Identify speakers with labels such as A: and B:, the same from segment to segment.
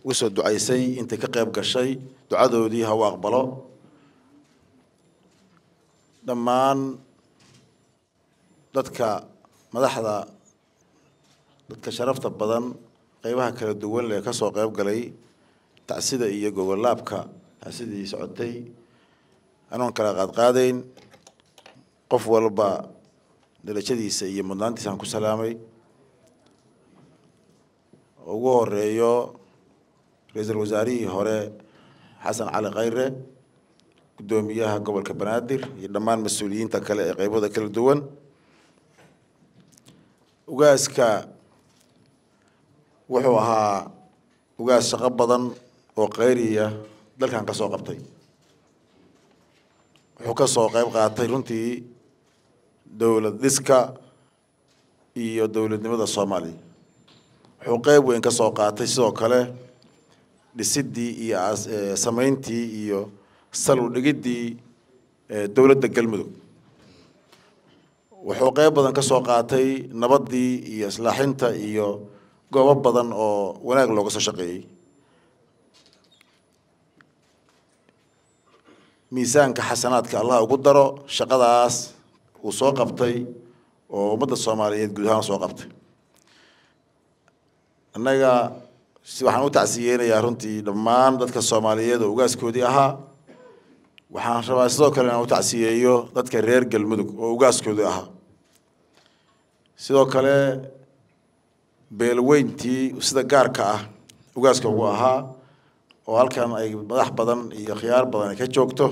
A: uga soo ducaysay intay ka qayb gashay ducadoodii ha u aqbalo dhammaan dadka madaxda dadka sharafta badan qeybaha kala duwan lee ka soo qayb galay tacsida iyo gogolaabka tacsidii socotay anoon kala qaadqaadayn qof walba darajadiisa iyo mudnaantiisa aan ku salaamay ugu horeeyo ra-iisul wasaarihii hore xasan cali khayre guddoomiyaha gobolka banaadir iyo dhammaan mas-uuliyiinta kale ee qeybada kala duwan ugaaska wuxuu ahaa ugaas shaqo badan oo khayriya dalkan ka soo qabtay wuxuu ka soo qeyb qaatay runtii dowlad dhiska iyo dowladnimada soomaaliya wuxuu qeyb weyn ka soo qaatay sidoo kale dhisidii iyo eh, samayntii iyo sal udhigidii eh, dowladda galmudug wuxuu qeyb badan ka soo qaatay nabaddii iyo islaaxinta iyo goobo badan oo wanaag looga soo shaqeeyey miisaanka xasanaadka allah ugu daro shaqadaas uu soo qabtay oo ummadda soomaaliyeed guud ahaan soo qabtay annaga waxaan u tacsiyeynayaa runtii dhammaan dadka soomaaliyeed oo ugaaskoodii ahaa waxaan rabaa sidoo kale inaan u tacsiyeeyo dadka reer galmudug oo ugaaskoodii ahaa sidoo kale beelweyntii sida gaarka ah ugaaska ugu ahaa oo halkan ay madax badan iyo khiyaar badan ay ka joogto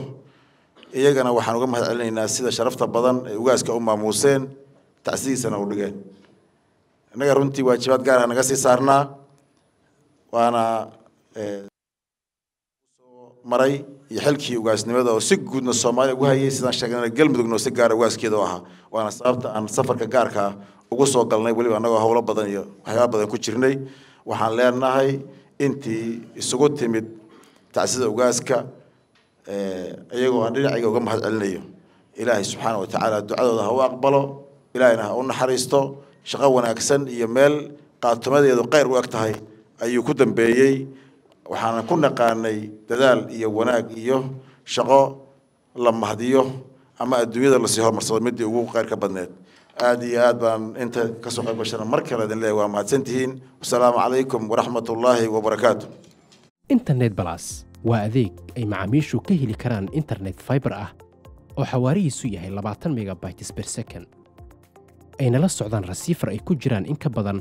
A: iyagana waxaan uga mahad celinaynaa sida sharafta badan ay ugaaska u maamuuseen tacsidiisana u dhigeen innaga runtii waajibaad gaar ah naga sii saarnaa waana maray iyo xilkii ugaasnimada oo si guudna soomaalida ugu hayay sidaan sheegnana galmudugna si gaara ah ugaaskeeda u ahaa waana sababta aan safarka gaarkaa ugu soo galnay weliba annagoo howlo badan iyo waxyaaba badan ku jirnay waxaan leenahay intii isugu timid tacsida ugaaska iyagoo aan dhinaciga uga mahad celinayo ilaahay subxaana watacaala ducadooda ha u aqbalo ilaahayna ha u naxariisto shaqo wanaagsan iyo meel qaatumadeedu khayr u eg tahay ayuu ku dambeeyey waxaana ku naqaanay dadaal iyo wanaag iyo shaqo la mahdiyo ama adduunyada lasii hormarsado midii ugu qeyr ka badneed aada iyo aad baan inta kasoo qayb gashana mar kale idin leeyahy waa mahadsantihiin wasalaamu calaykum waraxmat ullaahi wabarakaatu
B: internet balas waa adeeg ay macaamiishu ka heli karaan internet fiber ah oo xawaarihiisu yahay labaatan megabytes per second ayna la socdaan rasiifar ay ku jiraan in ka badan